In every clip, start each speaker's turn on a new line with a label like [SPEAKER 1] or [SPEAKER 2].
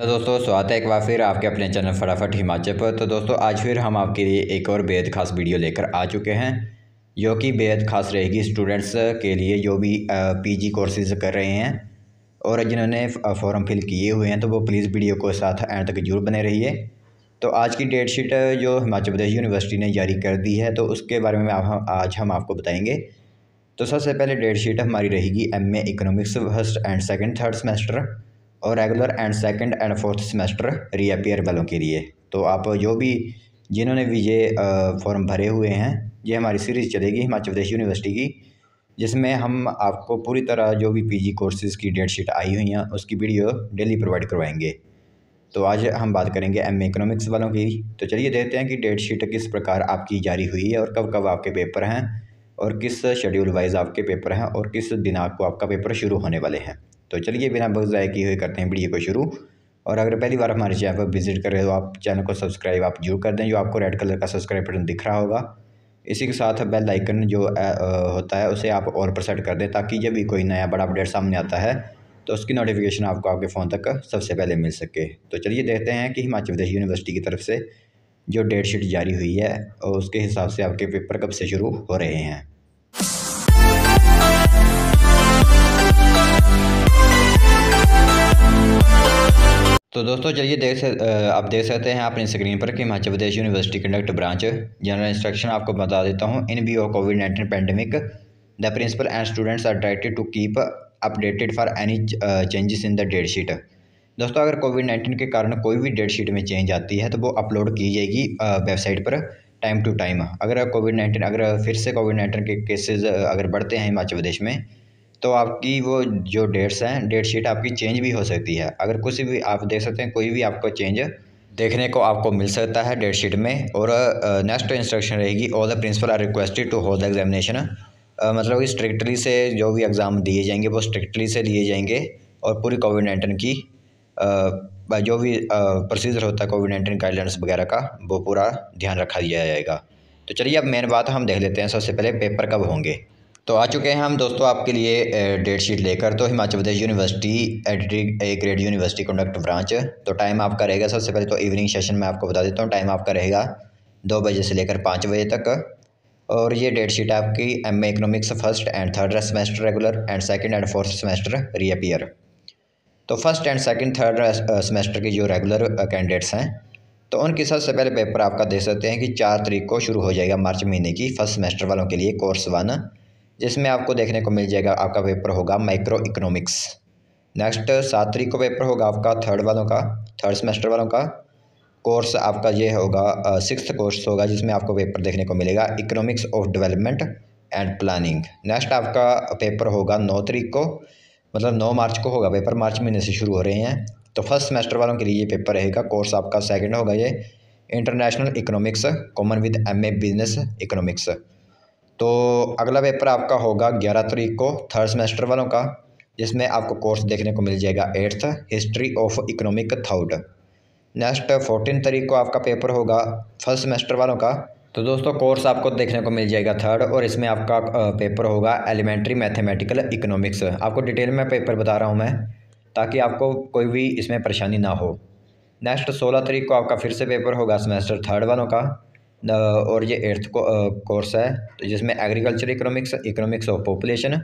[SPEAKER 1] hello दोस्तों स्वागत है एक बार फिर आपके अपने चैनल फटाफट हिमाचल पर तो दोस्तों आज फिर हम आपके लिए एक और बेहद ख़ास वीडियो लेकर आ चुके हैं जो कि बेहद ख़ास रहेगी स्टूडेंट्स के लिए जो भी पीजी कोर्सेज कर रहे हैं और जिन्होंने फॉर्म फिल किए हुए हैं तो वो प्लीज़ वीडियो को साथ एंड तक जरूर बने रहिए तो आज की डेट शीट जो हिमाचल प्रदेश यूनिवर्सिटी ने जारी कर दी है तो उसके बारे में आप आज हम आपको बताएंगे तो सबसे पहले डेट शीट हमारी रहेगी M A economics first and second third semester और regular and second and fourth semester reappear वालों के लिए तो आप जो भी जिन्होंने भी ये फॉर्म भरे हुए हैं ये हमारी सीरीज़ चलेगी हिमाचल प्रदेश यूनिवर्सिटी की जिसमें हम आपको पूरी तरह जो भी पीजी कोर्सेज़ की डेट शीट आई हुई हैं उसकी वीडियो डेली प्रोवाइड करवाएंगे तो आज हम बात करेंगे एम इकोनॉमिक्स वालों की तो चलिए देखते हैं कि डेट शीट किस प्रकार आपकी जारी हुई है और कब कब आपके पेपर हैं और किस शेड्यूल वाइज आपके पेपर हैं और किस दिनांक को आपका पेपर शुरू होने वाले हैं तो चलिए बिना बहुत ज़्यादा किए हुए करते हैं वीडियो को शुरू और अगर पहली बार हमारे चैनल पर विजिट कर रहे हो आप चैनल को सब्सक्राइब आप जरूर कर दें जो आपको रेड कलर का सब्सक्राइब बटन दिख रहा होगा इसी के साथ बेल आइकन जो होता है उसे आप और पर सेट कर दें ताकि जब भी कोई नया बड़ा अपडेट सामने आता है तो उसकी नोटिफिकेशन आपको आपके फ़ोन तक सबसे पहले मिल सके तो चलिए देखते हैं कि हिमाचल प्रदेश यूनिवर्सिटी की तरफ से जो डेट शीट जारी हुई है और उसके हिसाब से आपके पेपर कब से शुरू हो रहे हैं तो दोस्तों चलिए देख आप देख सकते हैं अपनी स्क्रीन पर कि Himachal Pradesh university conduct branch general instruction आपको बता देता हूँ in view of COVID nineteen pandemic the principal and students are directed to keep updated for any changes in the date sheet दोस्तों अगर कोविड नाइन्टीन के कारण कोई भी डेट शीट में चेंज आती है तो वो अपलोड की जाएगी वेबसाइट पर टाइम टू टाइम अगर कोविड नाइन्टीन अगर फिर से कोविड नाइन्टीन के केसेज अगर बढ़ते हैं हिमाचल प्रदेश में तो आपकी वो जो डेट्स हैं डेट शीट आपकी चेंज भी हो सकती है अगर कुछ भी आप देख सकते हैं कोई भी आपको चेंज देखने को आपको मिल सकता है डेट शीट में और नेक्स्ट इंस्ट्रक्शन रहेगी all the principal are requested to hold the examination मतलब स्ट्रिक्टली से जो भी एग्ज़ाम दिए जाएंगे वो स्ट्रिक्टली से लिए जाएंगे और पूरी कोविड नाइन्टीन की आ, जो भी प्रोसीजर होता है कोविड नाइन्टीन गाइडलाइंस वगैरह का वो पूरा ध्यान रखा दिया जाएगा तो चलिए अब मेन बात हम देख लेते हैं सबसे पहले पेपर कब होंगे तो आ चुके हैं हम दोस्तों आपके लिए डेट शीट लेकर तो Himachal Pradesh university editing A grade university conduct branch तो टाइम आपका रहेगा सबसे पहले तो इवनिंग सेशन में आपको बता देता हूँ टाइम आपका रहेगा दो बजे से लेकर पाँच बजे तक और ये डेट शीट आपकी M A first and third semester regular and second and fourth semester reappear तो first and second third semester के जो रेगुलर कैंडिडेट्स हैं तो उनके सबसे पहले पेपर आपका दे सकते हैं कि चार तरीक को शुरू हो जाएगा मार्च महीने की फर्स्ट सेमेस्टर वालों के लिए कोर्स वन जिसमें आपको देखने को मिल जाएगा आपका पेपर होगा माइक्रो इकोनॉमिक्स नेक्स्ट सात तरीक को पेपर होगा आपका थर्ड वालों का थर्ड सेमेस्टर वालों का कोर्स आपका ये होगा सिक्स कोर्स होगा जिसमें आपको पेपर देखने को मिलेगा economics of development and planning next आपका पेपर होगा नौ तरीक को मतलब नौ मार्च को होगा पेपर मार्च महीने से शुरू हो रहे हैं तो फर्स्ट सेमेस्टर वालों के लिए ये पेपर रहेगा कोर्स आपका सेकेंड होगा ये international economics common with a business economics तो अगला पेपर आपका होगा ग्यारह तारीख को थर्ड सेमेस्टर वालों का जिसमें आपको कोर्स देखने को मिल जाएगा eighth history of economic third next fourteen तारीख को आपका पेपर होगा फर्स्ट सेमेस्टर वालों का तो दोस्तों कोर्स आपको देखने को मिल जाएगा थर्ड और इसमें आपका पेपर होगा एलिमेंट्री मैथमेटिकल इकोनॉमिक्स आपको डिटेल में पेपर बता रहा हूँ मैं ताकि आपको कोई भी इसमें परेशानी ना हो नेक्स्ट सोलह तारीख को आपका फिर से पेपर होगा सेमेस्टर थर्ड वालों का और ये एट्थ कोर्स है तो जिसमें agriculture economics economics of population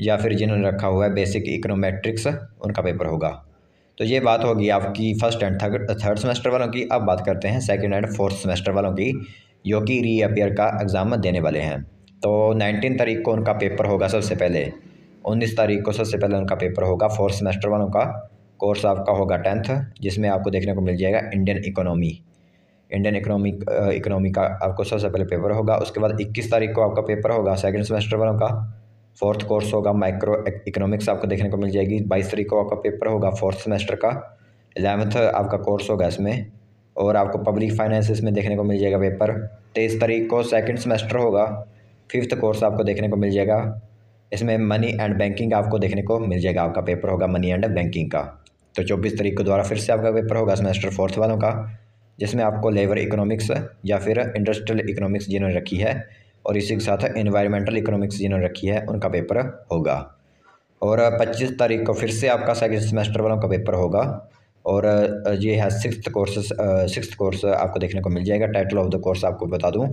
[SPEAKER 1] या फिर जिन्होंने रखा हुआ है बेसिक इकोनोमेट्रिक्स उनका पेपर होगा तो ये बात होगी आपकी फर्स्ट एंड थर्ड सेमेस्टर वालों की अब बात करते हैं सेकेंड एंड फोर्थ सेमेस्टर वालों की जो कि री रीअपियर का एग्ज़ाम देने वाले हैं तो नाइनटीन तारीख को उनका पेपर होगा सबसे पहले उन्नीस तारीख को सबसे पहले उनका पेपर होगा फोर्थ सेमेस्टर वालों का कोर्स आपका होगा टेंथ जिसमें आपको देखने को मिल जाएगा Indian economy Indian economic economy का आपको सबसे पहले पेपर होगा उसके बाद इक्कीस तारीख को आपका पेपर होगा सेकेंड सेमेस्टर वालों का फोर्थ कोर्स होगा माइक्रो इकोनॉमिक्स आपको देखने को मिल जाएगी बाईस तारीख को आपका पेपर होगा फोर्थ सेमेस्टर का एलेवंथ आपका कोर्स होगा इसमें और आपको पब्लिक फाइनेंस में देखने को मिल जाएगा पेपर तेईस तारीख को सेकेंड सेमेस्टर होगा फिफ्थ कोर्स आपको देखने को मिल जाएगा इसमें मनी एंड बैंकिंग आपको देखने को मिल जाएगा आपका पेपर होगा मनी एंड बैंकिंग का तो चौबीस तारीख को द्वारा फिर से आपका पेपर होगा सेमेस्टर फोर्थ वालों का जिसमें आपको लेबर इकोनॉमिक्स या फिर इंडस्ट्रियल इकोनॉमिक्स जिन्होंने रखी है और इसी के साथ इन्वायरमेंटल इकोनॉमिक्स जिन्होंने रखी है उनका पेपर होगा और 25 तारीख को फिर से आपका सेकेंड सेमेस्टर वालों का पेपर होगा और ये है सिक्स कोर्सेस सिक्स कोर्स आपको देखने को मिल जाएगा टाइटल ऑफ द कोर्स आपको बता दूँ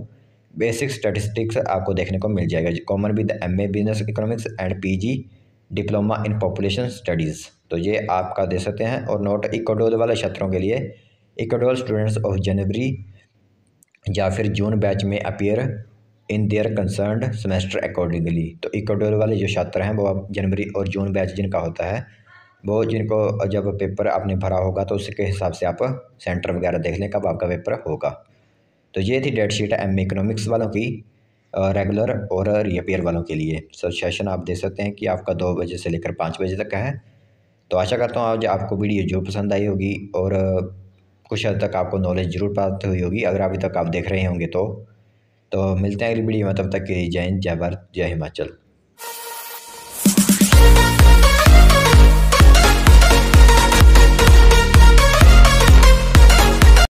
[SPEAKER 1] बेसिक स्टैटिस्टिक्स आपको देखने को मिल जाएगा common with M A business economics and P G diploma in population studies तो ये आपका दे सकते हैं और नोट इकोडोल वाले छात्रों के लिए Ecuador स्टूडेंट्स ऑफ जनवरी या फिर जून बैच में appear in their concern semester accordingly तो इक्वाडोर वाले जो छात्र हैं वो अब जनवरी और जून बैच जिनका होता है वो जिनको जब पेपर आपने भरा होगा तो उसके हिसाब से आप सेंटर वगैरह देख लें कब आपका पेपर होगा तो ये थी डेट शीट एम इकोनॉमिक्स वालों की रेगुलर और रिपेयर वालों के लिए सर सेशन आप देख सकते हैं कि आपका दो बजे से लेकर पाँच बजे तक का है तो आशा करता हूँ आज आपको वीडियो जो पसंद आई होगी और कुछ हद तक आपको नॉलेज ज़रूर प्राप्त हुई होगी अगर अभी तक आप देख रहे होंगे तो तो मिलते हैं अगली वीडियो में तब तक के लिए जय हिंद जय भारत जय हिमाचल